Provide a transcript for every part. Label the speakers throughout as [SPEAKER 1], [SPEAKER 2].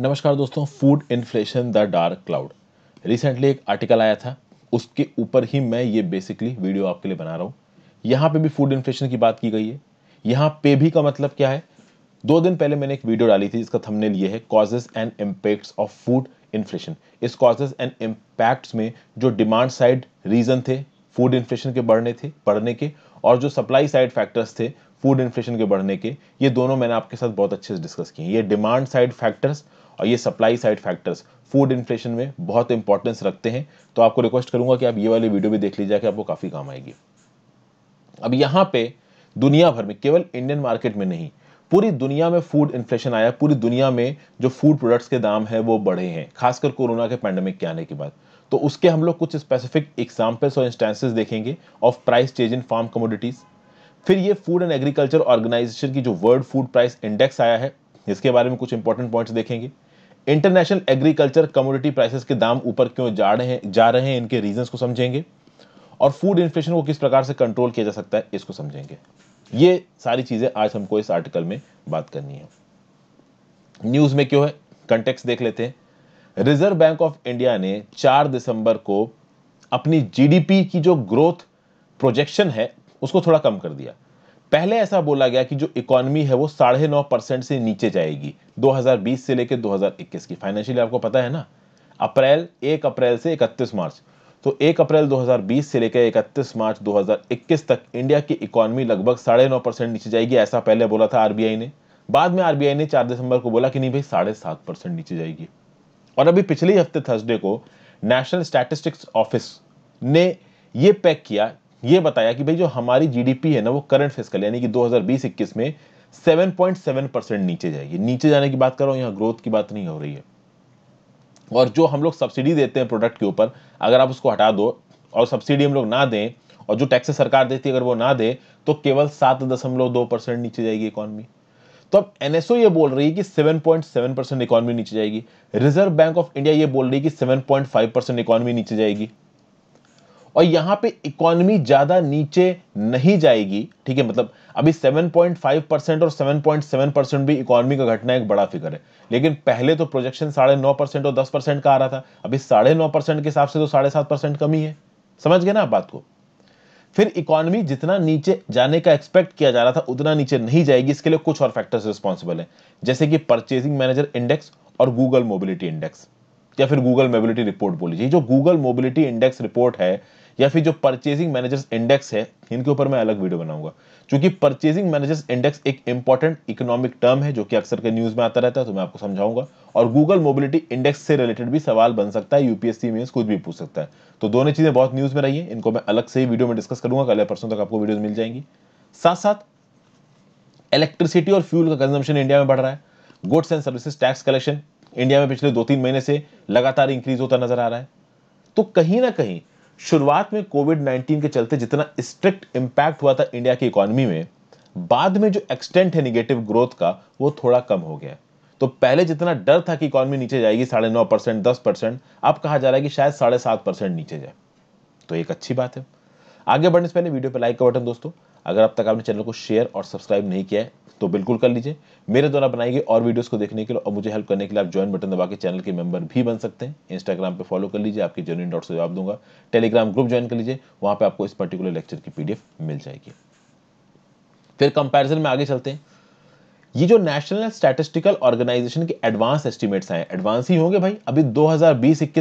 [SPEAKER 1] नमस्कार दोस्तों food inflation the dark cloud recently एक आर्टिकल आया था उसके ऊपर ही मैं ये बेसिकली वीडियो आपके लिए बना रहा हूँ यहाँ पे भी फूड इन्फ्लेशन की बात की गई है यहाँ पे भी का मतलब क्या है दो दिन पहले मैंने एक वीडियो डाली थी जिसका थंबनेल ये है causes and impacts of food inflation इस कॉजेज एंड इम्पैक्ट्स में जो डिमांड साइड रीजन थे फूड इन्फ्लेशन के बढ़ने थे बढ़ने के और जो सप्लाई साइड फैक्टर्स थे फूड इन्फ्लेशन के बढ़ने के ये दोनों मैंने आपके साथ बहुत अच्छे से डिस्कस किए ये डिमांड साइड फैक्टर्स और ये supply side factors food inflation में बहुत इंपॉर्टेंस रखते हैं तो आपको रिक्वेस्ट करूंगा कि आप ये वाली वीडियो भी देख लीजिए कि आपको काफ़ी काम आएगी अब यहां पे दुनिया भर में केवल इंडियन मार्केट में नहीं पूरी दुनिया में फूड इन्फ्लेशन आया पूरी दुनिया में जो फूड प्रोडक्ट्स के दाम है वो बढ़े हैं खासकर कोरोना के पैंडेमिक के आने के बाद तो उसके हम लोग कुछ स्पेसिफिक एग्जाम्पल्स और इंस्टेंसेस देखेंगे of price change in farm commodities फिर ये फूड एंड एग्रीकल्चर ऑर्गेनाइजेशन की जो वर्ल्ड फूड प्राइस इंडेक्स आया है इसके बारे में कुछ इंपॉर्टेंट पॉइंट्स देखेंगे इंटरनेशनल एग्रीकल्चर कमोडिटी प्राइसेस के दाम ऊपर क्यों जा रहे हैं जा रहे हैं इनके रीजंस को समझेंगे और फूड इन्फ्लेशन को किस प्रकार से कंट्रोल किया जा सकता है इसको समझेंगे ये सारी चीज़ें आज हमको इस आर्टिकल में बात करनी है न्यूज़ में क्यों है कंटेक्स देख लेते हैं रिजर्व बैंक ऑफ इंडिया ने 4 दिसंबर को अपनी जीडीपी की जो ग्रोथ प्रोजेक्शन है उसको थोड़ा कम कर दिया पहले ऐसा बोला गया कि जो इकोनॉमी है वो साढ़े नौ परसेंट से नीचे जाएगी 2020 से लेकर 2021 की फाइनेंशियली आपको पता है ना अप्रैल एक अप्रैल से इकतीस मार्च तो एक अप्रैल 2020 से लेकर इकतीस मार्च 2021 तक इंडिया की इकोनॉमी लगभग साढ़े नौ परसेंट नीचे जाएगी ऐसा पहले बोला था आरबीआई ने बाद में आरबीआई ने चार दिसंबर को बोला कि नहीं भाई साढ़े सात परसेंट नीचे जाएगी और अभी पिछले हफ्ते थर्सडे को नेशनल स्टैटिस्टिक्स ऑफिस ने यह पैक किया ये बताया कि भाई जो हमारी जीडीपी है ना वो करंट फिस्कल यानी कि 2020-21 में 7.7 परसेंट नीचे जाएगी नीचे जाने की बात कर रहा हूं यहां ग्रोथ की बात नहीं हो रही है और जो हम लोग सब्सिडी देते हैं प्रोडक्ट के ऊपर अगर आप उसको हटा दो और सब्सिडी हम लोग ना दें और जो टैक्सेस सरकार देती है अगर वो ना दे तो केवल सात दशमलव दो परसेंट नीचे जाएगी इकोनॉमी तो अब एनएसओ ये बोल रही है कि 7.7 परसेंट इकॉनमी नीचे जाएगी रिजर्व बैंक ऑफ इंडिया ये बोल रही है कि 7.5 परसेंट इकॉनमी नीचे जाएगी और यहां पे इकोनॉमी ज़्यादा नीचे नहीं जाएगी ठीक है मतलब अभी 7.5 परसेंट और 7.7 परसेंट भी इकोनॉमी का घटना एक बड़ा फिगर है लेकिन पहले तो प्रोजेक्शन साढ़े नौ परसेंट और दस परसेंट का आ रहा था अभी साढ़े नौ परसेंट के हिसाब से तो साढ़े सात परसेंट कमी है समझ गए ना आप बात को फिर इकोनॉमी जितना नीचे जाने का एक्सपेक्ट किया जा रहा था उतना नीचे नहीं जाएगी इसके लिए कुछ और फैक्टर्स रिस्पॉन्सिबल है जैसे कि परचेजिंग मैनेजर इंडेक्स और गूगल मोबिलिटी इंडेक्स या फिर गूगल मोबिलिटी रिपोर्ट बोल लीजिए जो गूगल मोबिलिटी इंडेक्स रिपोर्ट है या फिर जो परचेजिंग मैनेजर्स इंडेक्स है इनके ऊपर मैं अलग वीडियो बनाऊंगा क्योंकि परचेजिंग मैनेजर्स इंडेक्स एक इंपॉर्टेंट इकोनॉमिक टर्म है जो कि अक्सर के न्यूज में आता रहता है तो मैं आपको समझाऊंगा और गूगल मोबिलिटी इंडेक्स से रिलेटेड भी सवाल बन सकता है यूपीएससी में कुछ भी पूछ सकता है तो दोनों चीजें बहुत न्यूज में रही है इनको मैं अलग से ही वीडियो में डिस्कस करूंगा कल परसों तक आपको वीडियो मिल जाएंगी साथ साथ इलेक्ट्रिसिटी और फ्यूल का कंजम्पशन इंडिया में बढ़ रहा है goods and services tax collection India में पिछले दो तीन महीने से लगातार इंक्रीज होता नजर आ रहा है तो कहीं ना कहीं शुरुआत में कोविड 19 के चलते जितना स्ट्रिक्ट इंपैक्ट हुआ था इंडिया की इकोनॉमी में बाद में जो एक्सटेंट है निगेटिव ग्रोथ का वो थोड़ा कम हो गया तो पहले जितना डर था कि इकोनॉमी नीचे जाएगी साढ़े नौ परसेंट दस परसेंट अब कहा जा रहा है कि शायद साढ़े सात परसेंट नीचे जाए तो एक अच्छी बात है आगे बढ़ने से पहले वीडियो पर लाइक का बटन दोस्तों अगर अब तक आपने चैनल को शेयर और सब्सक्राइब नहीं किया है तो बिल्कुल कर लीजिए मेरे द्वारा बनाई गई और वीडियोस को देखने के लिए और मुझे हेल्प करने के लिए आप ज्वाइन बटन दबा के चैनल के मेंबर भी बन सकते हैं इंस्टाग्राम पे फॉलो कर लीजिए आपके जर्नी डॉट से जवाब दूंगा टेलीग्राम ग्रुप ज्वाइन कर लीजिए वहां पर आपको इस पर्टिकुलर लेक्चर की पीडीएफ मिल जाएगी फिर कंपेरिजन में आगे चलते हैं ये जो नेशनल स्टैटिस्टिकल ऑर्गेनाइजेशन के एडवांस एस्टिमेट्स हैं एडवांस ही होंगे भाई अभी दो हजार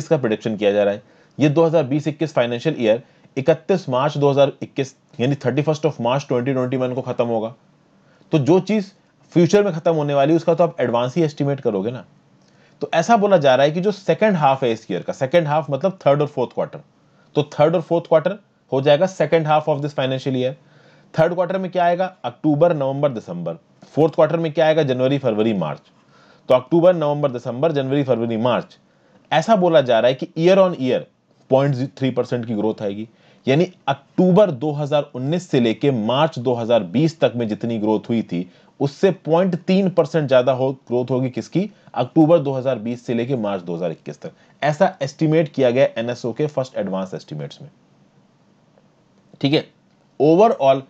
[SPEAKER 1] का प्रोडिक्शन किया जा रहा है ये 2020-21 फाइनेंशियल ईयर 31 मार्च 2021 यानी 31 ऑफ मार्च 2021 को खत्म होगा तो जो चीज फ्यूचर में खत्म होने वाली उसका तो आप एडवांस ही एस्टिमेट करोगे ना तो ऐसा बोला जा रहा है कि जो सेकंड हाफ है इस ईयर का सेकंड हाफ मतलब थर्ड और फोर्थ क्वार्टर तो थर्ड और फोर्थ क्वार्टर हो जाएगा second half of this financial year third quarter में क्या आएगा अक्टूबर नवंबर दिसंबर फोर्थ क्वार्टर में क्या आएगा जनवरी फरवरी मार्च तो अक्टूबर नवंबर दिसंबर जनवरी फरवरी मार्च ऐसा बोला जा रहा है कि ईयर ऑन ईयर 0.3 परसेंट की ग्रोथ आएगी यानी अक्टूबर 2019 से लेके मार्च 2020 तक में जितनी ग्रोथ हुई थी उससे पॉइंट तीन परसेंट ज्यादा हो ग्रोथ होगी किसकी अक्टूबर 2020 से लेके मार्च 2021 तक ऐसा एस्टिमेट किया गया एनएसओ के फर्स्ट एडवांस एस्टिमेट्स में ठीक है ओवरऑल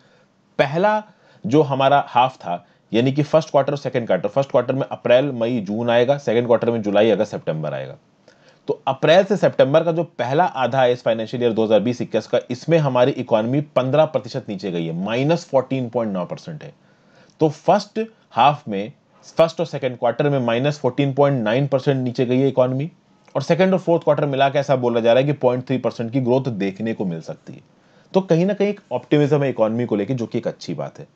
[SPEAKER 1] पहला जो हमारा हाफ था यानी कि फर्स्ट क्वार्टर और सेकंड क्वार्टर फर्स्ट क्वार्टर में अप्रैल मई जून आएगा सेकंड क्वार्टर में जुलाई अगस्त सितंबर आएगा तो अप्रैल से सितंबर का जो पहला आधा है इस फाइनेंशियल ईयर 2020-21 का इसमें हमारी इकोनॉमी 15 प्रतिशत नीचे गई है माइनस फोर्टीन पॉइंट नौ परसेंट है तो फर्स्ट हाफ में फर्स्ट और सेकेंड क्वार्टर में minus fourteen point nine percent नीचे गई है इकोनॉमी और सेकेंड और फोर्थ क्वार्टर मिला के ऐसा बोला जा रहा है कि पॉइंट थ्री परसेंट की ग्रोथ देखने को मिल सकती है तो कहीं ना कहीं एक ऑप्टिमिज्म है इकोनॉमी को लेकर जो कि एक अच्छी बात है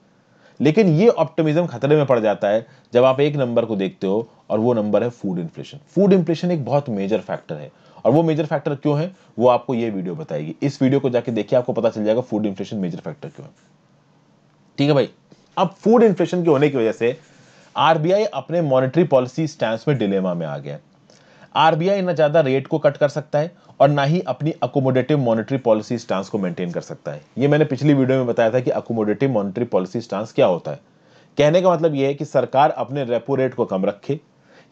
[SPEAKER 1] लेकिन ये ऑप्टिमिज्म खतरे में पड़ जाता है जब आप एक नंबर को देखते हो और वो नंबर है फूड इन्फ्लेशन फूड इन्फ्लेशन एक बहुत मेजर फैक्टर है और वो मेजर फैक्टर क्यों है वो आपको ये वीडियो बताएगी इस वीडियो को जाके देखिए आपको पता चल जाएगा फूड इन्फ्लेशन मेजर फैक्टर क्यों है ठीक है भाई अब फूड इन्फ्लेशन के होने की वजह से आरबीआई अपने मॉनिटरी पॉलिसी स्टैंड में डिलेमा में आ गया आरबीआई ना ज्यादा रेट को कट कर सकता है और ना ही अपनी अकोमोडेटिव मॉनिटरी पॉलिसी स्टांस को मेंटेन कर सकता है ये मैंने पिछली वीडियो में बताया था कि अकोमोडेटिव मॉनिटरी पॉलिसी स्टांस क्या होता है कहने का मतलब यह है कि सरकार अपने रेपो रेट को कम रखे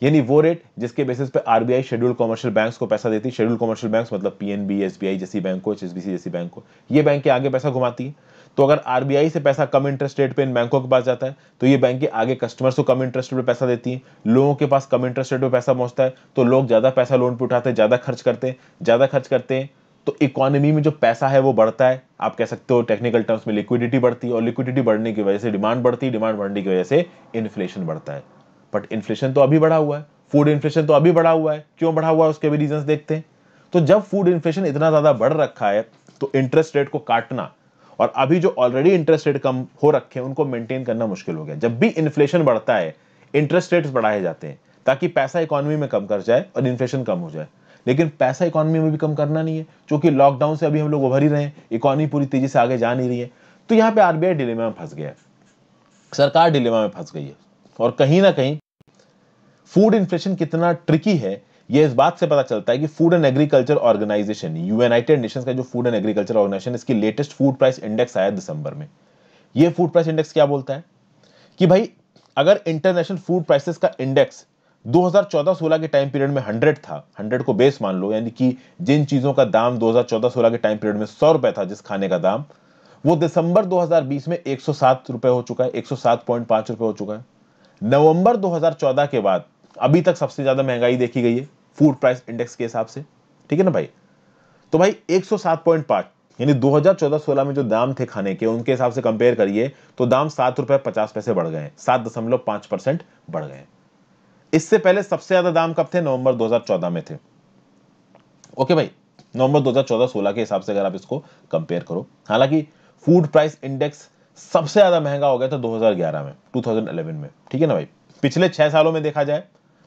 [SPEAKER 1] यानी वो रेट जिसके बेसिस पे आरबीआई शेड्यूल कमर्शियल बैंक्स को पैसा देती है शेड्यूल कमर्शियल बैंक्स मतलब पीएनबी एसबीआई जैसी बैंक को एचएसबीसी जैसी बैंक को ये बैंक के आगे पैसा घुमाती है तो अगर आरबीआई से पैसा कम इंटरेस्ट रेट पे इन बैंकों के पास जाता है तो ये बैंकें आगे कस्टमर्स को कम इंटरेस्ट पे पैसा देती हैं लोगों के पास कम इंटरेस्ट रेट पे पैसा पहुंचता है तो लोग ज़्यादा पैसा लोन पे उठाते हैं ज़्यादा खर्च करते हैं ज़्यादा खर्च करते हैं तो इकोनॉमी में जो पैसा है वो बढ़ता है आप कह सकते हो टेक्निकल टर्म्स में लिक्विडिटी बढ़ती है और लिक्विडिटी बढ़ने की वजह से डिमांड बढ़ती है डिमांड बढ़ने की वजह से इन्फ्लेशन बढ़ता है बट इन्फ्लेशन तो अभी बढ़ा हुआ है फूड इन्फ्लेशन तो अभी बढ़ा हुआ है क्यों बढ़ा हुआ है उसके भी रीजन देखते हैं तो जब फूड इन्फ्लेशन इतना ज़्यादा बढ़ रखा है तो इंटरेस्ट रेट को काटना और अभी जो ऑलरेडी इंटरेस्ट रेट कम हो रखे हैं उनको मेंटेन करना मुश्किल हो गया जब भी इन्फ्लेशन बढ़ता है इंटरेस्ट रेट्स बढ़ाए जाते हैं ताकि पैसा इकोनॉमी में कम कर जाए और इन्फ्लेशन कम हो जाए लेकिन पैसा इकोनॉमी में भी कम करना नहीं है क्योंकि लॉकडाउन से अभी हम लोग उभर ही रहे हैं इकोनॉमी पूरी तेजी से आगे जा नहीं रही है तो यहाँ पे आरबीआई डिलेमा में फंस गया है सरकार डिलेमा में फंस गई है और कहीं ना कहीं फूड इन्फ्लेशन कितना ट्रिकी है ये इस बात से पता चलता है कि food and agriculture organisation United Nations का जो फूड एंड एग्रीकल्चर ऑर्गेनाइजेशन इसकी लेटेस्ट फूड प्राइस इंडेक्स आया दिसंबर में ये फूड प्राइस इंडेक्स क्या बोलता है कि भाई अगर इंटरनेशनल फूड प्राइसेस का इंडेक्स 2014-16 के टाइम पीरियड में 100 था 100 को बेस मान लो यानी कि जिन चीज़ों का दाम 2014-16 के टाइम पीरियड में सौ रुपए था जिस खाने का दाम वो दिसंबर 2020 में 107 रुपए हो चुका है 107.5 रुपए हो चुका है नवंबर 2014 के बाद अभी तक सबसे ज़्यादा महंगाई देखी गई है फूड प्राइस इंडेक्स के हिसाब से ठीक है ना भाई तो भाई 107.5 यानी 2014-16 में जो दाम थे खाने के उनके हिसाब से कंपेयर करिए तो दाम सात रुपए पचास पैसे बढ़ गए सात दशमलव पांच परसेंट बढ़ गए इससे पहले सबसे ज्यादा दाम कब थे नवंबर 2014 में थे ओके भाई नवंबर 2014-16 के हिसाब से अगर आप इसको कंपेयर करो हालांकि फूड प्राइस इंडेक्स सबसे ज्यादा महंगा हो गया था 2011 में 2011 में ठीक है ना भाई पिछले छह सालों में देखा जाए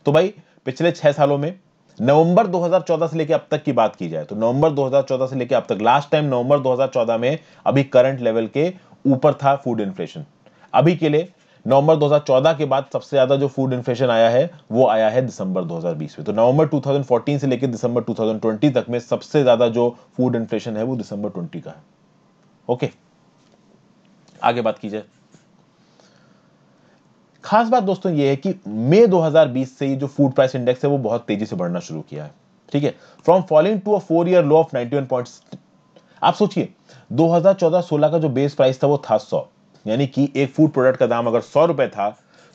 [SPEAKER 1] तो भाई पिछले छह सालों में नवंबर 2014 से लेकर अब तक की बात की जाए तो नवंबर 2014 से लेकर अब तक लास्ट टाइम नवंबर 2014 में अभी करंट लेवल के ऊपर था फूड इन्फ्लेशन अभी के लिए नवंबर 2014 के बाद सबसे ज्यादा जो फूड इन्फ्लेशन आया है वो आया है दिसंबर 2020 में तो नवंबर 2014 से लेकर दिसंबर 2020 तक में सबसे ज्यादा जो फूड इन्फ्लेशन है वो दिसंबर 20 का है ओके आगे बात की जाए खास बात दोस्तों ये है कि मई 2020 से ये जो फूड प्राइस इंडेक्स है वो बहुत तेजी से बढ़ना शुरू किया है ठीक है from falling to a four year low of 91 points आप सोचिए 2014-16 का जो बेस प्राइस था वो था सौ यानी कि एक फूड प्रोडक्ट का दाम अगर सौ रुपए था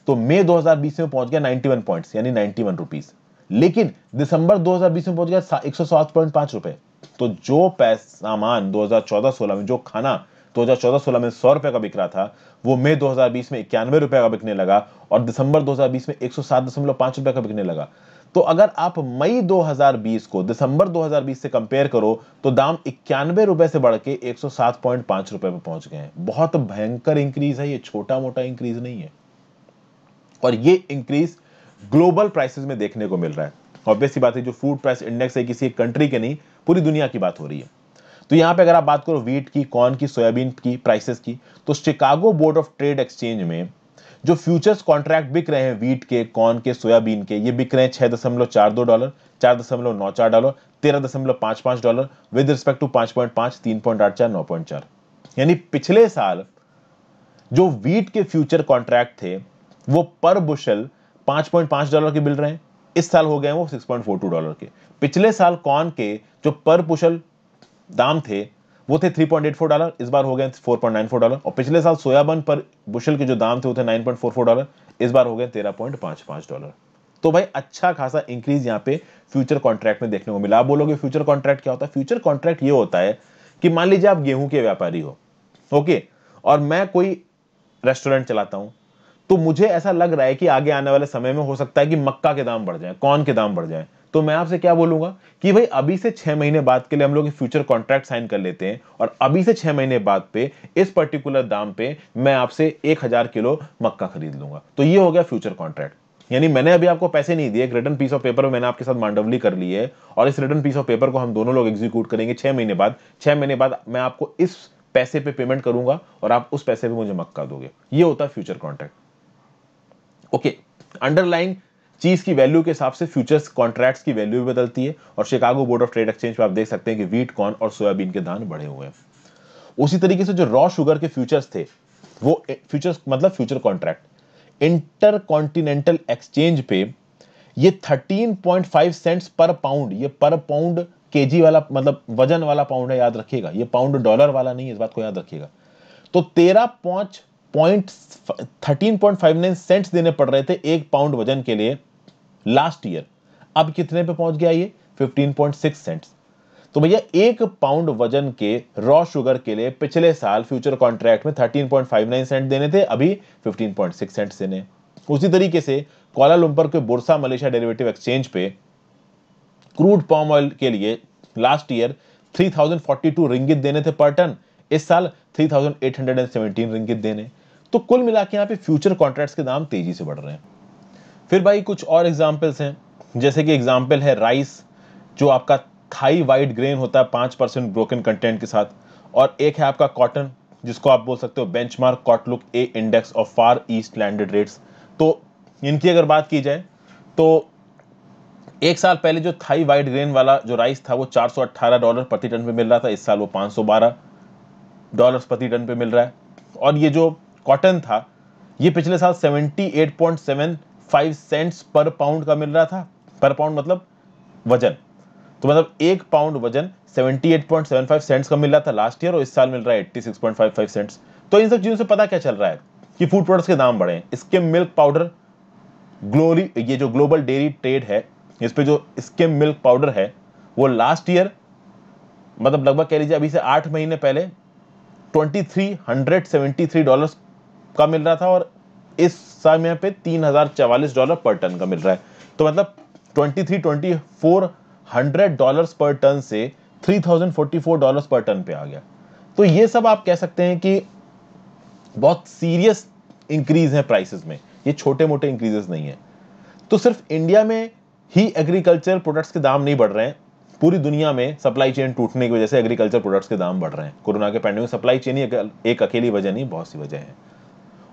[SPEAKER 1] तो मई दो में पहुंच गया नाइनटी पॉइंट्स यानी नाइनटी लेकिन दिसंबर 2020 में पहुंच गया एक सौ रुपए तो जो पैसा सामान 2014-16 में जो खाना चौदह सोलह में सौ रुपए का बिक रहा था वो मई दो हजार बीस में इक्यानवे रुपए का बिकने लगा और दिसंबर दो हजार बीस में एक सौ सात दशमलव पांच रुपए का बिकने लगा तो अगर आप मई 2020 को दिसंबर 2020 से कंपेयर करो तो दाम इक्यानवे रुपए से बढ़ के पांच रुपए पर पहुंच गए बहुत भयंकर इंक्रीज है ये छोटा मोटा इंक्रीज नहीं है और ये इंक्रीज ग्लोबल प्राइसेस में देखने को मिल रहा है ऑब्वियसली बात है जो फूड प्राइस इंडेक्स है किसी एक कंट्री के नहीं पूरी दुनिया की बात हो रही है तो यहाँ पे अगर आप बात करो वीट की कॉर्न की सोयाबीन की प्राइसेस की तो Chicago board of trade exchange में जो फ्यूचर्स कॉन्ट्रैक्ट बिक रहे हैं वीट के कॉर्न के सोयाबीन के ये बिक रहे हैं छह दशमलव चार दो डॉलर चार दशमलव नौ चार डॉलर तेरह दशमलव पांच पांच डॉलर विद रिस्पेक्ट टू पांच पॉइंट पांच तीन पॉइंट आठ चार नौ पॉइंट चार यानी पिछले साल जो वीट के फ्यूचर कॉन्ट्रैक्ट थे वो पर बुशल पांच पॉइंट पांच डॉलर के मिल रहे हैं इस साल हो गए वो six point four two dollar के पिछले साल कॉन के जो पर पुशल दाम थे वो थे 3.84 डॉलर इस बार हो गए 4.94 डॉलर और पिछले साल सोयाबीन पर बुशल के जो दाम थे वो थे 9.44 डॉलर इस बार हो गए 13.55 डॉलर तो भाई अच्छा खासा इंक्रीज यहाँ पे फ्यूचर कॉन्ट्रैक्ट में देखने को मिला आप बोलोगे फ्यूचर कॉन्ट्रैक्ट क्या होता है फ्यूचर कॉन्ट्रैक्ट ये होता है कि मान लीजिए आप गेहूं के व्यापारी हो ओके और मैं कोई रेस्टोरेंट चलाता हूँ तो मुझे ऐसा लग रहा है कि आगे आने वाले समय में हो सकता है कि मक्का के दाम बढ़ जाए कॉर्न के दाम बढ़ जाए तो मैं आपसे क्या बोलूंगा कि भाई अभी से छह महीने बाद के लिए हम लोग फ्यूचर कॉन्ट्रैक्ट साइन कर लेते हैं और अभी से छह महीने बाद पे इस पर्टिकुलर दाम पे मैं आपसे एक हजार किलो मक्का खरीद लूंगा तो ये हो गया फ्यूचर कॉन्ट्रैक्ट यानी मैंने अभी आपको पैसे नहीं दिए एक रिटर्न पीस ऑफ पेपर में मैंने आपके साथ मांडवली कर ली है और इस रिटर्न पीस ऑफ पेपर को हम दोनों लोग एग्जीक्यूट करेंगे छह महीने बाद छह महीने बाद मैं आपको इस पैसे पे पेमेंट करूंगा और आप उस पैसे पे मुझे मक्का दोगे ये होता है फ्यूचर कॉन्ट्रैक्ट ओके अंडरलाइंग चीज़ की वैल्यू के हिसाब से फ्यूचर्स कॉन्ट्रैक्ट्स की वैल्यू भी बदलती है और Chicago board of trade exchange पर आप देख सकते हैं कि वीट कॉर्न और सोयाबीन के दान बढ़े हुए हैं उसी तरीके से जो रॉ शुगर के फ्यूचर्स थे वो फ्यूचर्स मतलब future contract intercontinental exchange पे ये 13.5 सेंट्स पर पाउंड ये पर पाउंड केजी वाला मतलब वजन वाला पाउंड है याद रखिएगा ये पाउंड डॉलर वाला नहीं है इस बात को याद रखिएगा तो तेरह point point thirteen point five nine cents देने पड़ रहे थे एक पाउंड वजन के लिए लास्ट ईयर अब कितने पे पहुंच गया ये 15.6 सेंट्स तो भैया एक पाउंड वजन के रॉ शुगर के लिए पिछले साल फ्यूचर कॉन्ट्रैक्ट में 13.59 सेंट देने थे अभी 15.6 सेंट देने उसी तरीके से कोलालंपुर के बुरसा मलेशिया डेरिवेटिव एक्सचेंज पे क्रूड पॉम ऑयल के लिए लास्ट ईयर 3042 रिंगित देने थे पर टन इस साल 3817 रिंगित देने तो कुल मिला के यहाँ पे फ्यूचर कॉन्ट्रैक्ट्स के दाम तेजी से बढ़ रहे हैं फिर भाई कुछ और एग्जाम्पल्स हैं जैसे कि एग्जाम्पल है राइस जो आपका थाई वाइट ग्रेन होता है पाँच परसेंट ब्रोकन कंटेंट के साथ और एक है आपका कॉटन जिसको आप बोल सकते हो benchmark Cotlook A index of Far East landed rates तो इनकी अगर बात की जाए तो एक साल पहले जो थाई वाइट ग्रेन वाला जो राइस था वो 418 डॉलर प्रति टन पे मिल रहा था इस साल वो 512 डॉलर्स प्रति टन पे मिल रहा है और ये जो कॉटन था ये पिछले साल 78.7 फाइव सेंट्स पर पाउंड का मिल रहा था पर पाउंड मतलब वजन तो मतलब एक पाउंड वजन 78.75 सेंट्स का मिल रहा था लास्ट ईयर और इस साल मिल रहा है 86.55 सेंट्स तो इन सब चीज़ों से पता क्या चल रहा है कि फूड प्रोडक्ट्स के दाम बढ़े हैं इसके मिल्क पाउडर ग्लोरी ये जो ग्लोबल डेयरी ट्रेड है इस पर जो स्किम मिल्क पाउडर है वो लास्ट ईयर मतलब लगभग कह लीजिए अभी से आठ महीने पहले थ्री डॉलर्स का मिल रहा था और इस समय पे तीन हजार चवालीस डॉलर पर टन का मिल रहा है तो मतलब twenty three twenty four hundred dollar पर टन से three thousand forty four dollar पर टन पे आ गया तो ये सब आप कह सकते हैं कि बहुत सीरियस इंक्रीज है प्राइसेस में ये छोटे मोटे इंक्रीजेस नहीं है तो सिर्फ इंडिया में ही एग्रीकल्चर प्रोडक्ट्स के दाम नहीं बढ़ रहे हैं पूरी दुनिया में सप्लाई चेन टूटने की वजह से एग्रीकल्चर प्रोडक्ट्स के दाम बढ़ रहे हैं कोरोना के पैंडमिक सप्लाई चेन ही एक अकेली वजह नहीं बहुत सी वजह है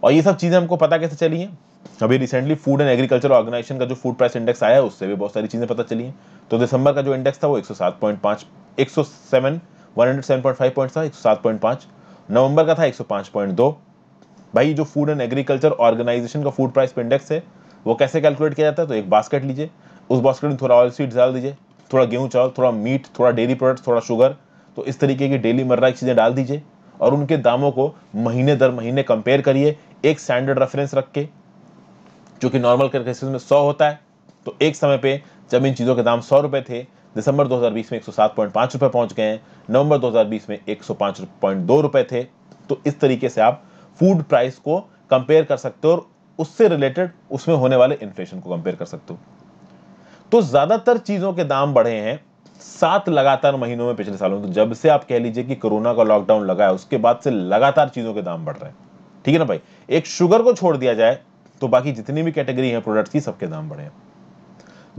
[SPEAKER 1] और ये सब चीज़ें हमको पता कैसे चली हैं अभी recently food and agriculture organisation का जो फूड प्राइस इंडेक्स आया है उससे भी बहुत सारी चीज़ें पता चली हैं तो दिसंबर का जो इंडेक्स था वो 107.5 सौ सात पॉइंट था एक नवंबर का था 105.2 भाई जो फूड एंड एग्रीकल्चर ऑर्गेनाइजेशन का फूड प्राइस इंडेक्स है वो कैसे कैलकुलेट किया जाता है तो एक बास्केट लीजिए उस बास्केट में थोड़ा ऑयल सीड्स डाल दीजिए थोड़ा गेहूँ चावल थोड़ा मीट थोड़ा डेयरी प्रोडक्ट्स थोड़ा शुगर तो इस तरीके की डेली मर्रा की चीज़ें डाल दीजिए और उनके दामों को महीने दर महीने कंपेयर करिए एक स्टैंडर्ड रेफरेंस रख के जो कि नॉर्मल क्रिसिस में सौ होता है तो एक समय पे जब इन चीज़ों के दाम सौ रुपये थे दिसंबर 2020 में 107.5 रुपए पहुंच गए हैं नवंबर 2020 में 105.2 रुपए थे तो इस तरीके से आप फूड प्राइस को कंपेयर कर सकते हो और उससे रिलेटेड उसमें होने वाले इन्फ्लेशन को कंपेयर कर सकते हो तो ज्यादातर चीजों के दाम बढ़े हैं सात लगातार महीनों में पिछले सालों में तो जब से आप कह लीजिए कि कोरोना का लॉकडाउन लगा है उसके बाद से लगातार चीजों के दाम बढ़ रहे हैं ठीक है ना भाई एक शुगर को छोड़ दिया जाए तो बाकी जितनी भी कैटेगरी है प्रोडक्ट की सबके दाम बढ़े हैं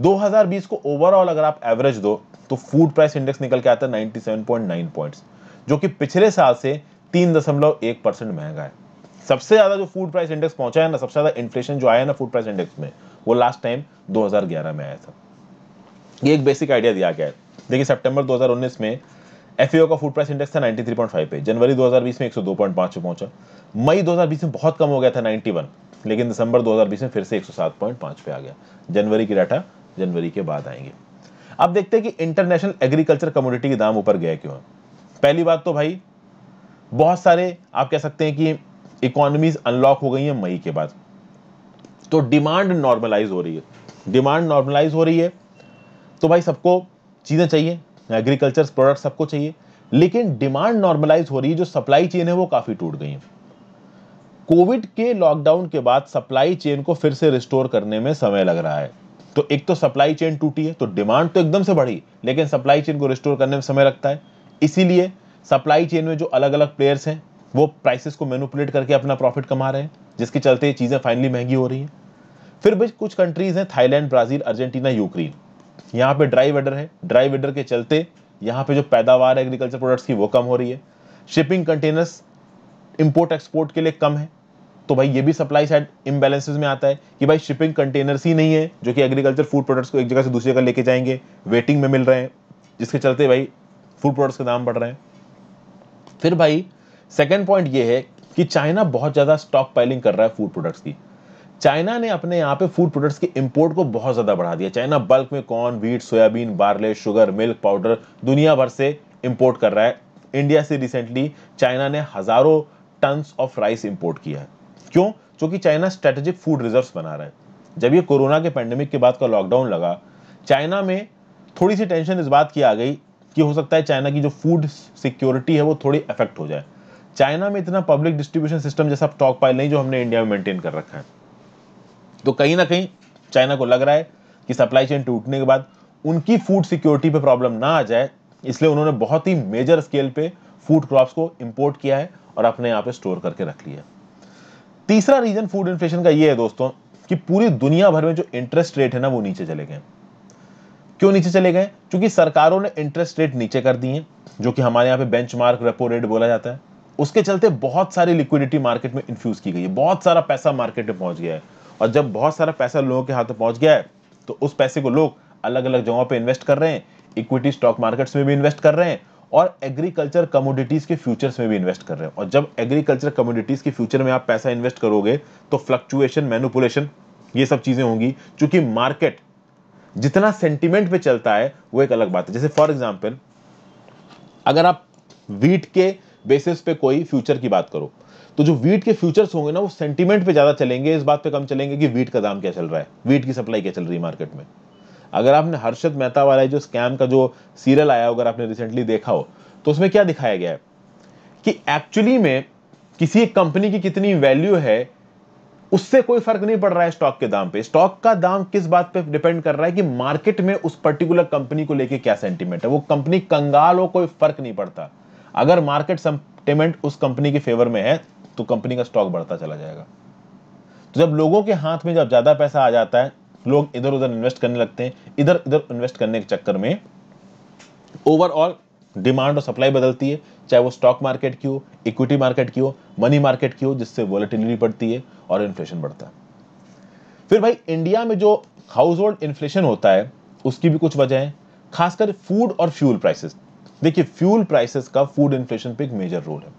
[SPEAKER 1] 2020 को ओवरऑल अगर आप एवरेज दो तो फूड प्राइस इंडेक्स निकल के आता है 97.9 पॉइंट्स जो कि पिछले साल से तीन दशमलव एक परसेंट महंगा है सबसे ज्यादा जो फूड प्राइस इंडेक्स पहुंचा है ना सबसे ज्यादा इन्फ्लेशन जो आया ना फूड प्राइस इंडेक्स में वो लास्ट टाइम 2011 में आया था ये एक बेसिक आइडिया दिया गया है देखिए सितंबर 2019 में एफ का फूड प्राइस इंडेक्स था 93.5 पे जनवरी 2020 में 102.5 पे पहुंचा मई 2020 में बहुत कम हो गया था 91 लेकिन दिसंबर 2020 में फिर से 107.5 पे आ गया जनवरी की डाटा जनवरी के बाद आएंगे अब देखते हैं कि इंटरनेशनल एग्रीकल्चर कम्युनिटी के दाम ऊपर गए क्यों पहली बात तो भाई बहुत सारे आप कह सकते हैं कि इकोनॉमीज अनलॉक हो गई हैं मई के बाद तो डिमांड नॉर्मलाइज हो रही है डिमांड नॉर्मलाइज हो रही है तो भाई सबको चीज़ें चाहिए एग्रीकल्चर प्रोडक्ट सबको चाहिए लेकिन डिमांड नॉर्मलाइज हो रही है जो सप्लाई चेन है वो काफ़ी टूट गई है कोविड के लॉकडाउन के बाद सप्लाई चेन को फिर से रिस्टोर करने में समय लग रहा है तो एक तो सप्लाई चेन टूटी है तो डिमांड तो एकदम से बढ़ी लेकिन सप्लाई चेन को रिस्टोर करने में समय लगता है इसीलिए सप्लाई चेन में जो अलग अलग प्लेयर्स हैं वो प्राइसेस को मैनुपुलेट करके अपना प्रॉफिट कमा रहे हैं जिसके चलते चीज़ें फाइनली महंगी हो रही हैं फिर भी कुछ कंट्रीज़ हैं थाईलैंड ब्राज़ील अर्जेंटीना यूक्रेन यहाँ पे ड्राई वेदर है ड्राई वेदर के चलते यहाँ पे जो पैदावार है एग्रीकल्चर प्रोडक्ट्स की वो कम हो रही है शिपिंग कंटेनर्स इंपोर्ट एक्सपोर्ट के लिए कम है तो भाई ये भी सप्लाई साइड इम्बेलेंसेज में आता है कि भाई शिपिंग कंटेनर्स ही नहीं है जो कि एग्रीकल्चर फूड प्रोडक्ट्स को एक जगह से दूसरी जगह लेके जाएंगे वेटिंग में मिल रहे हैं जिसके चलते भाई फूड प्रोडक्ट्स के दाम बढ़ रहे हैं फिर भाई सेकेंड पॉइंट ये है कि चाइना बहुत ज़्यादा स्टॉक पाइलिंग कर रहा है फूड प्रोडक्ट्स की चाइना ने अपने यहाँ पे फूड प्रोडक्ट्स के इंपोर्ट को बहुत ज़्यादा बढ़ा दिया चाइना बल्क में corn wheat soybean barley sugar milk powder दुनिया भर से इंपोर्ट कर रहा है इंडिया से रिसेंटली चाइना ने हज़ारों टन्स ऑफ राइस इंपोर्ट किया है क्यों क्योंकि चाइना स्ट्रेटेजिक फूड रिजर्व्स बना रहा है जब ये कोरोना के पैंडमिक के बाद का लॉकडाउन लगा चाइना में थोड़ी सी टेंशन इस बात की आ गई कि हो सकता है चाइना की जो फूड सिक्योरिटी है वो थोड़ी अफेक्ट हो जाए चाइना में इतना पब्लिक डिस्ट्रीब्यूशन सिस्टम जैसा स्टॉक पाइल नहीं जो हमने इंडिया में मेंटेन कर रखा है तो कहीं ना कहीं चाइना को लग रहा है कि सप्लाई चेन टूटने के बाद उनकी फूड सिक्योरिटी पे प्रॉब्लम ना आ जाए इसलिए उन्होंने बहुत ही मेजर स्केल पे फूड क्रॉप्स को इंपोर्ट किया है और अपने यहाँ पे स्टोर करके रख लिया तीसरा रीजन फूड इन्फ्लेशन का ये है दोस्तों कि पूरी दुनिया भर में जो इंटरेस्ट रेट है ना वो नीचे चले गए क्यों नीचे चले गए क्योंकि सरकारों ने इंटरेस्ट रेट नीचे कर दिए जो कि हमारे यहाँ पे मार्क रेपो रेट बोला जाता है उसके चलते बहुत सारी लिक्विडिटी मार्केट में इन्फ्यूज की गई है बहुत सारा पैसा मार्केट में पहुंच गया है और जब बहुत सारा पैसा लोगों के हाथों पहुंच गया है तो उस पैसे को लोग अलग अलग जगहों पर इन्वेस्ट कर रहे हैं इक्विटी स्टॉक मार्केट्स में भी इन्वेस्ट कर रहे हैं और एग्रीकल्चर कमोडिटीज के फ्यूचर्स में भी इन्वेस्ट कर रहे हैं और जब एग्रीकल्चर कमोडिटीज के फ्यूचर में आप पैसा इन्वेस्ट करोगे तो फ्लक्चुएशन मैनुपुलेशन ये सब चीजें होंगी चूंकि मार्केट जितना सेंटिमेंट पे चलता है वो एक अलग बात है जैसे फॉर एग्जाम्पल अगर आप वीट के बेसिस पे कोई फ्यूचर की बात करो तो जो वीट के फ्यूचर्स होंगे ना वो सेंटीमेंट पे ज़्यादा चलेंगे इस बात पे कम चलेंगे कि वीट का दाम क्या चल रहा है वीट की सप्लाई क्या चल रही है मार्केट में अगर आपने हर्षद मेहता वाला जो स्कैम का जो सीरियल आया अगर आपने रिसेंटली देखा हो तो उसमें क्या दिखाया गया है कि एक्चुअली में किसी एक कंपनी की कितनी वैल्यू है उससे कोई फर्क नहीं पड़ रहा है स्टॉक के दाम पे स्टॉक का दाम किस बात पे डिपेंड कर रहा है कि मार्केट में उस पर्टिकुलर कंपनी को लेके क्या सेंटीमेंट है वो कंपनी कंगाल हो कोई फर्क नहीं पड़ता अगर मार्केट सेंटीमेंट उस कंपनी के फेवर में है तो कंपनी का स्टॉक बढ़ता चला जाएगा तो जब लोगों के हाथ में जब ज़्यादा पैसा आ जाता है लोग इधर उधर इन्वेस्ट करने लगते हैं इधर इधर इन्वेस्ट करने के चक्कर में ओवरऑल डिमांड और सप्लाई बदलती है चाहे वो स्टॉक मार्केट की हो इक्विटी मार्केट की हो मनी मार्केट की हो जिससे वॉलिटिलिटी बढ़ती है और इन्फ्लेशन बढ़ता है फिर भाई इंडिया में जो हाउस होल्ड इन्फ्लेशन होता है उसकी भी कुछ वजह है खासकर फूड और फ्यूल प्राइसेस देखिए फ्यूल प्राइसेस का फूड इन्फ्लेशन पे एक मेजर रोल है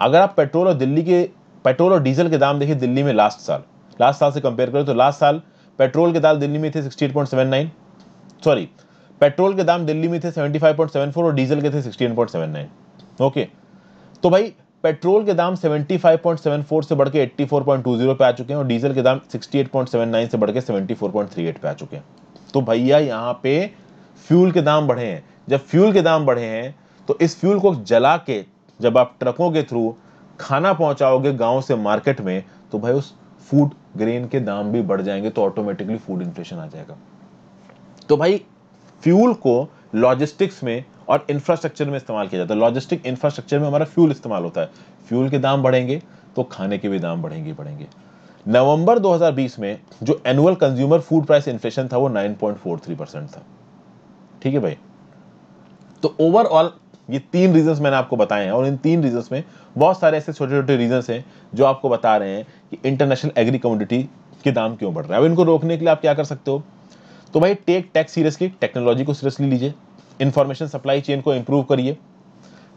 [SPEAKER 1] अगर आप पेट्रोल और दिल्ली के पेट्रोल और डीजल के दाम देखिए दिल्ली में लास्ट साल लास्ट साल से कंपेयर करें तो लास्ट साल पेट्रोल के दाम दिल्ली में थे 68.79 सॉरी पेट्रोल के दाम दिल्ली में थे 75.74 और डीजल के थे 16.79 ओके तो भाई पेट्रोल के दाम 75.74 से बढ़ के 84.20 पे आ चुके हैं और डीजल के दाम 68.79 से बढ़ के 74.38 पे आ चुके हैं तो भैया यहाँ पे फ्यूल के दाम बढ़े हैं जब फ्यूल के दाम बढ़े हैं तो इस फ्यूल को जला के जब आप ट्रकों के थ्रू खाना पहुंचाओगे गांव से मार्केट में तो भाई उस फूड ग्रेन के दाम भी बढ़ जाएंगे तो ऑटोमेटिकली फूड इन्फ्लेशन आ जाएगा तो भाई फ्यूल को लॉजिस्टिक्स में और इंफ्रास्ट्रक्चर में इस्तेमाल किया जाता है लॉजिस्टिक इंफ्रास्ट्रक्चर में हमारा फ्यूल इस्तेमाल होता है फ्यूल के दाम बढ़ेंगे तो खाने के भी दाम बढ़ेंगे बढ़ेंगे नवंबर 2020 में जो annual consumer food price inflation था वो 9.43 परसेंट था ठीक है भाई तो ओवरऑल ये तीन रीजंस मैंने आपको बताए हैं और इन तीन रीजंस में बहुत सारे ऐसे छोटे छोटे रीजंस हैं जो आपको बता रहे हैं कि इंटरनेशनल एग्री कम्युनिटी के दाम क्यों बढ़ रहे हैं अब इनको रोकने के लिए आप क्या कर सकते हो तो भाई टेक टैक्स सीरियसली टेक्नोलॉजी को सीरियसली लीजिए इन्फॉर्मेशन सप्लाई चेन को इम्प्रूव करिए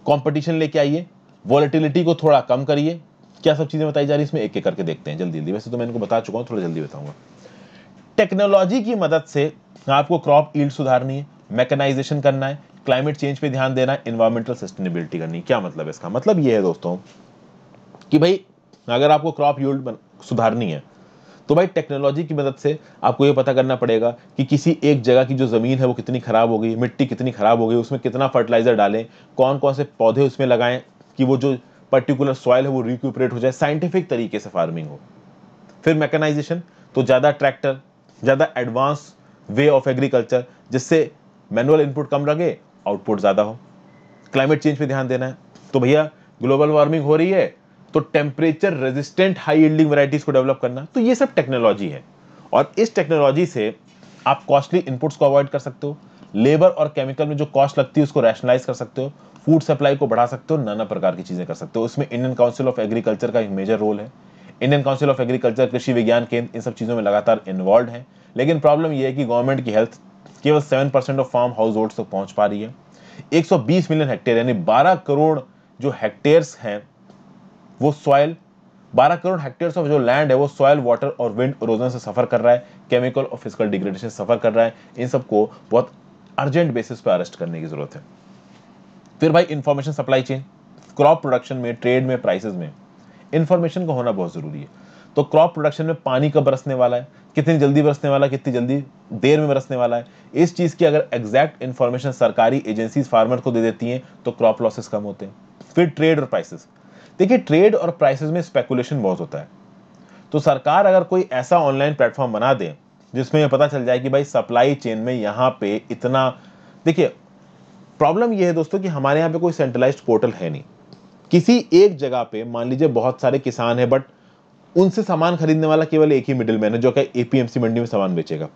[SPEAKER 1] कॉम्पिटिशन लेके आइए वॉलिटिलिटी को थोड़ा कम करिए क्या सब चीज़ें बताई जा रही है इसमें एक एक करके देखते हैं जल्दी जल्दी वैसे तो मैं इनको बता चुका हूँ थोड़ा जल्दी बताऊँगा टेक्नोलॉजी की मदद से आपको क्रॉप ईल्ड सुधारनी है मैकेनाइजेशन करना है क्लाइमेट चेंज पे ध्यान देना इन्वायरमेंटल सस्टेनेबिलिटी करनी क्या मतलब है इसका मतलब ये है दोस्तों कि भाई अगर आपको क्रॉप यूल्ड सुधारनी है तो भाई टेक्नोलॉजी की मदद से आपको ये पता करना पड़ेगा कि किसी एक जगह की जो ज़मीन है वो कितनी ख़राब हो गई मिट्टी कितनी ख़राब हो गई उसमें कितना फर्टिलाइज़र डालें कौन कौन से पौधे उसमें लगाएं कि वो जो पर्टिकुलर सॉइल है वो रिक्यूपरेट हो जाए साइंटिफिक तरीके से फार्मिंग हो फिर मैकेनाइजेशन तो ज़्यादा ट्रैक्टर ज़्यादा एडवांस वे ऑफ एग्रीकल्चर जिससे मैनुअल इनपुट कम लगे आउटपुट ज़्यादा हो क्लाइमेट चेंज पे ध्यान देना है तो भैया ग्लोबल वार्मिंग हो रही है तो temperature resistant high yielding varieties को डेवलप करना तो ये सब टेक्नोलॉजी है और इस टेक्नोलॉजी से आप कॉस्टली इनपुट्स को अवॉइड कर सकते हो लेबर और केमिकल में जो कॉस्ट लगती है उसको रैशनलाइज कर सकते हो फूड सप्लाई को बढ़ा सकते हो नाना प्रकार की चीज़ें कर सकते हो उसमें इंडियन काउंसिल ऑफ एग्रीकल्चर का एक मेजर रोल है Indian council of agriculture Krishi Vigyan केंद्र इन सब चीज़ों में लगातार इन्वॉल्व है लेकिन प्रॉब्लम यह है कि गवर्नमेंट की हेल्थ केवल seven percent of farm household तक पहुंच पा रही है 120 मिलियन हेक्टेयर यानी 12 करोड़ जो हेक्टेयर्स हैं वो सॉयल 12 करोड़ हेक्टेयर्स ऑफ जो लैंड है वो सॉयल वाटर और विंड ओरोजन से सफर कर रहा है केमिकल और फिजिकल डिग्रेडेशन से सफर कर रहा है इन सबको बहुत अर्जेंट बेसिस पर अरेस्ट करने की जरूरत है फिर भाई information supply chain crop production में ट्रेड में प्राइसेस में इंफॉर्मेशन का होना बहुत जरूरी है तो क्रॉप प्रोडक्शन में पानी कब बरसने वाला है कितनी जल्दी बरसने वाला है कितनी जल्दी देर में बरसने वाला है इस चीज़ की अगर एग्जैक्ट इन्फॉर्मेशन सरकारी एजेंसीज फार्मर को दे देती हैं तो क्रॉप लॉसेस कम होते हैं फिर ट्रेड और प्राइसेस देखिए ट्रेड और प्राइसेस में स्पेकुलेशन बहुत होता है तो सरकार अगर कोई ऐसा ऑनलाइन प्लेटफॉर्म बना दे जिसमें यह पता चल जाए कि भाई सप्लाई चेन में यहाँ पे इतना देखिए प्रॉब्लम यह है दोस्तों कि हमारे यहाँ पे कोई सेंट्रलाइज्ड पोर्टल है नहीं किसी एक जगह पे मान लीजिए बहुत सारे किसान हैं बट उनसे सामान खरीदने वाला केवल एक ही मिडिल मैन है जो कि एपीएमसी मंडी में सामान बेचेगा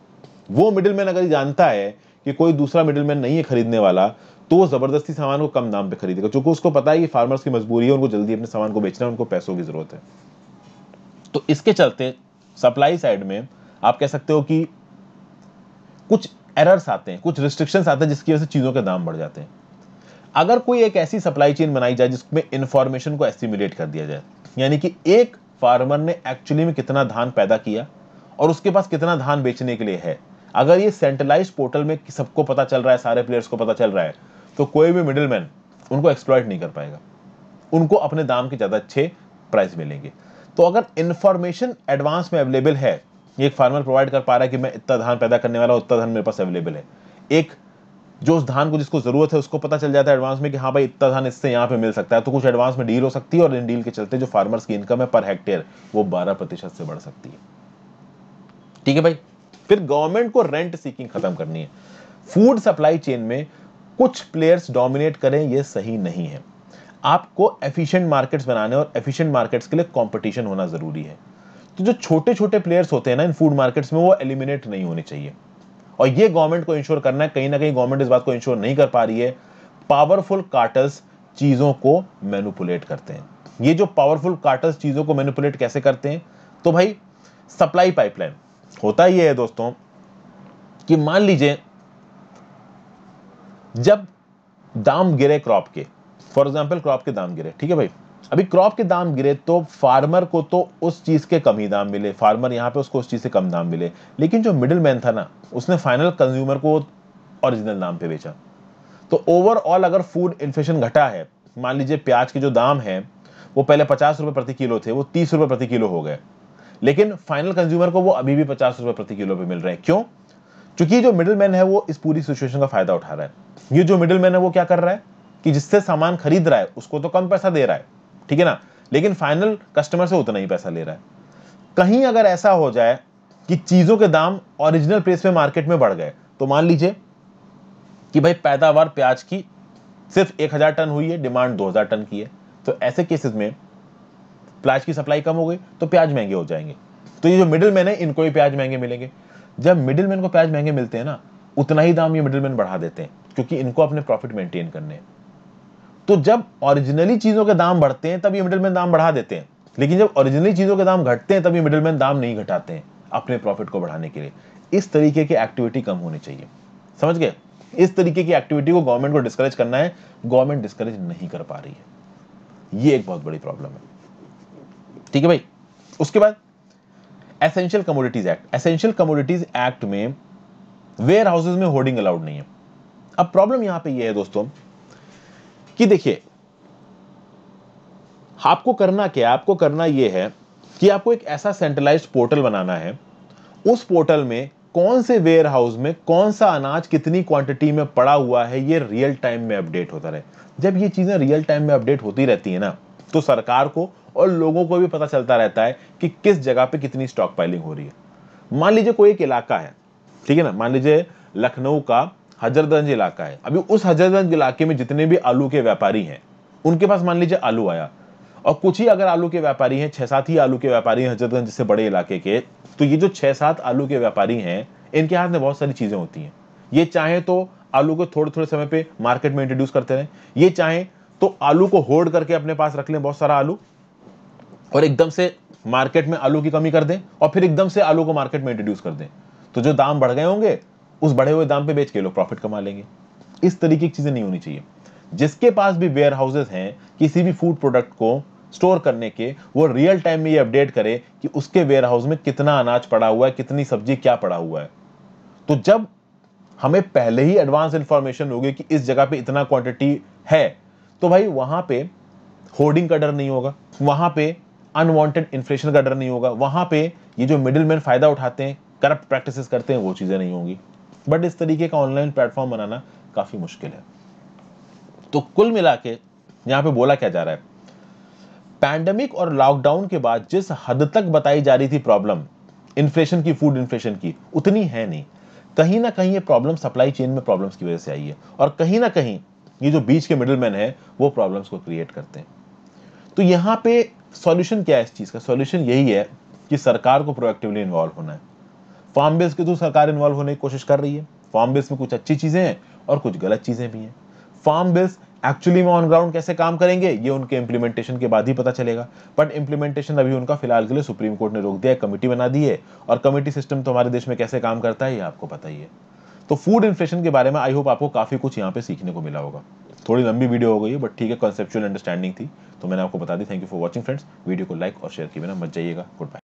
[SPEAKER 1] वो मिडिल मैन अगर जानता है कि कोई दूसरा मिडिल मैन नहीं है खरीदने वाला तो वो ज़बरदस्ती सामान को कम दाम पे खरीदेगा क्योंकि उसको पता है कि फार्मर्स की मजबूरी है उनको जल्दी अपने सामान को बेचना है उनको पैसों की ज़रूरत है तो इसके चलते सप्लाई साइड में आप कह सकते हो कि कुछ एरर्स आते हैं कुछ रिस्ट्रिक्शन आते हैं जिसकी वजह से चीज़ों के दाम बढ़ जाते हैं अगर कोई एक ऐसी सप्लाई चेन बनाई जाए जिसमें इन्फॉर्मेशन को एस्टिमुलेट कर दिया जाए यानी कि एक फार्मर ने एक्चुअली में कितना धान पैदा किया और उसके पास कितना धान बेचने के लिए है अगर ये सेंट्रलाइज पोर्टल में सबको पता चल रहा है सारे प्लेयर्स को पता चल रहा है तो कोई भी मिडिल मैन उनको एक्सप्लॉयट नहीं कर पाएगा उनको अपने दाम के ज़्यादा अच्छे प्राइस मिलेंगे तो अगर इन्फॉर्मेशन एडवांस में अवेलेबल है एक फार्मर प्रोवाइड कर पा रहा है कि मैं इतना धान पैदा करने वाला उतना धान मेरे पास अवेलेबल है एक जो उस धान को जिसको ज़रूरत है उसको पता चल जाता है एडवांस में कि हाँ भाई इतना धान इससे यहाँ पे मिल सकता है तो कुछ एडवांस में डील हो सकती है और इन डील के चलते जो फार्मर्स की इनकम है पर हेक्टेयर वो बारह प्रतिशत से बढ़ सकती है ठीक है भाई फिर गवर्नमेंट को रेंट सीकिंग खत्म करनी है फूड सप्लाई चेन में कुछ प्लेयर्स डोमिनेट करें यह सही नहीं है आपको एफिशियंट मार्केट्स बनाने और एफिशियंट मार्केट्स के लिए कॉम्पिटिशन होना जरूरी है तो जो छोटे छोटे प्लेयर्स होते हैं ना इन फूड मार्केट्स में वो एलिमिनेट नहीं होने चाहिए और ये गवर्नमेंट को इंश्योर करना है कहीं ना कहीं गवर्नमेंट इस बात को इंश्योर नहीं कर पा रही है पावरफुल कार्टल्स चीज़ों को मैनुपुलेट करते हैं ये जो पावरफुल कार्टल्स चीज़ों को मैनुपुलेट कैसे करते हैं तो भाई सप्लाई पाइपलाइन होता ही है दोस्तों कि मान लीजिए जब दाम गिरे क्रॉप के फॉर एग्जाम्पल क्रॉप के दाम गिरे ठीक है भाई अभी क्रॉप के दाम गिरे तो फार्मर को तो उस चीज़ के कम ही दाम मिले फार्मर यहाँ पे उसको उस चीज़ से कम दाम मिले लेकिन जो मिडिल मैन था ना उसने फाइनल कंज्यूमर को ओरिजिनल दाम पे बेचा तो ओवरऑल अगर फूड इन्फ्लेशन घटा है मान लीजिए प्याज के जो दाम है वो पहले पचास रुपए प्रति किलो थे वो तीस रुपए प्रति किलो हो गए लेकिन फाइनल कंज्यूमर को वो अभी भी पचास रुपये प्रति किलो पे मिल रहे हैं क्यों क्योंकि जो मिडिल मैन है वो इस पूरी सिचुएशन का फायदा उठा रहा है ये जो मिडिल मैन है वो क्या कर रहा है कि जिससे सामान खरीद रहा है उसको तो कम पैसा दे रहा है ठीक है ना लेकिन फाइनल कस्टमर से उतना ही पैसा ले रहा है कहीं अगर ऐसा हो जाए कि चीज़ों के दाम ओरिजिनल प्रेस पे मार्केट में बढ़ गए तो मान लीजिए कि भाई पैदावार प्याज की सिर्फ एक हजार टन हुई है डिमांड दो हजार टन की है तो ऐसे केसेस में प्याज की सप्लाई कम हो गई तो प्याज महंगे हो जाएंगे तो ये जो मिडिल मैन है इनको भी प्याज महंगे मिलेंगे जब मिडिल मैन को प्याज महंगे मिलते हैं ना उतना ही दाम ये मिडिल मैन बढ़ा देते हैं क्योंकि इनको अपने प्रॉफिट मेंटेन करने हैं तो जब ओरिजिनली चीजों के दाम बढ़ते हैं तब ये मिडिल दाम बढ़ा देते हैं लेकिन जब ओरिजिनली चीजों के दाम घटते हैं तभी ये मिडिल दाम नहीं घटाते हैं अपने प्रॉफिट को बढ़ाने के लिए इस तरीके की एक्टिविटी कम होनी चाहिए समझ गए इस तरीके की एक्टिविटी को गवर्नमेंट को डिस्करेज करना है गवर्नमेंट डिस्करेज नहीं कर पा रही है ये एक बहुत बड़ी प्रॉब्लम है ठीक है भाई उसके बाद essential commodities act essential commodities act में वेयर हाउसेज में होर्डिंग अलाउड नहीं है अब प्रॉब्लम यहां पे ये यह है दोस्तों कि देखिए आपको करना क्या आपको करना यह है कि आपको एक ऐसा सेंट्रलाइज पोर्टल बनाना है उस पोर्टल में कौन से वेयर हाउस में कौन सा अनाज कितनी क्वांटिटी में पड़ा हुआ है ये रियल टाइम में अपडेट होता रहे जब ये चीज़ें रियल टाइम में अपडेट होती रहती है ना तो सरकार को और लोगों को भी पता चलता रहता है कि किस जगह पे कितनी स्टॉक पाइलिंग हो रही है मान लीजिए कोई एक इलाका है ठीक है ना मान लीजिए लखनऊ का हजरतगंज इलाका है अभी उस हजरतगंज इलाके में जितने भी आलू के व्यापारी हैं उनके पास मान लीजिए आलू आया और कुछ ही अगर आलू के व्यापारी हैं छह सात ही आलू के व्यापारी हैं हजरतगंज से बड़े इलाके के तो ये जो छह सात आलू के व्यापारी हैं इनके हाथ में बहुत सारी चीज़ें होती हैं ये चाहे तो आलू को थोड़े थोड़े समय पे मार्केट में इंट्रोड्यूस करते रहे ये चाहे तो आलू को होल्ड करके अपने पास रख लें बहुत सारा आलू और एकदम से मार्केट में आलू की कमी कर दें और फिर एकदम से आलू को मार्केट में इंट्रोड्यूस कर दें तो जो दाम बढ़ गए होंगे उस बढ़े हुए दाम पे बेच के लोग प्रॉफिट कमा लेंगे इस तरीके की चीज़ें नहीं होनी चाहिए जिसके पास भी वेयर हाउसेज हैं किसी भी फूड प्रोडक्ट को स्टोर करने के वो रियल टाइम में ये अपडेट करे कि उसके वेयर हाउस में कितना अनाज पड़ा हुआ है कितनी सब्जी क्या पड़ा हुआ है तो जब हमें पहले ही एडवांस इंफॉर्मेशन होगी कि इस जगह पे इतना क्वांटिटी है तो भाई वहां पे होर्डिंग का डर नहीं होगा वहां पे अनवांटेड इन्फ्लेशन का डर नहीं होगा वहां पे ये जो मिडिल मैन फायदा उठाते हैं करप्ट प्रैक्टिसेस करते हैं वो चीज़ें नहीं होंगी बट इस तरीके का ऑनलाइन प्लेटफॉर्म बनाना काफ़ी मुश्किल है तो कुल मिला के यहाँ पे बोला क्या जा रहा है पैंडमिक और लॉकडाउन के बाद जिस हद तक बताई जा रही थी प्रॉब्लम इन्फ्लेशन की फूड इन्फ्लेशन की उतनी है नहीं कहीं ना कहीं ये प्रॉब्लम सप्लाई चेन में प्रॉब्लम्स की वजह से आई है और कहीं ना कहीं ये जो बीच के मिडिल मैन है वो प्रॉब्लम्स को क्रिएट करते हैं तो यहाँ पे सॉल्यूशन क्या है इस चीज़ का सॉल्यूशन यही है कि सरकार को प्रोएक्टिवली इन्वॉल्व होना है फार्म बेस के थ्रू सरकार इन्वॉल्व होने की कोशिश कर रही है फार्म बेस में कुछ अच्छी चीज़ें हैं और कुछ गलत चीज़ें भी हैं फार्म बेस एक्चुअली में ऑन ग्राउंड कैसे काम करेंगे ये उनके इंप्लीमेंटेशन के बाद ही पता चलेगा बट इंप्लीमेंटेशन अभी उनका फिलहाल के लिए सुप्रीम कोर्ट ने रोक दिया कमेटी बना दी है और कमेटी सिस्टम तो हमारे देश में कैसे काम करता है ये आपको पता ही है तो फूड इन्फ्लेशन के बारे में आई होप आपको काफ़ी कुछ यहाँ पे सीखने को मिला होगा थोड़ी लंबी वीडियो हो गई है बट ठीक है कॉन्सेप्चुअल अंडरस्टैंडिंग थी तो मैंने आपको बता दी thank you for watching friends video को लाइक और शेयर की बिना मत जाइएगा गुड बाय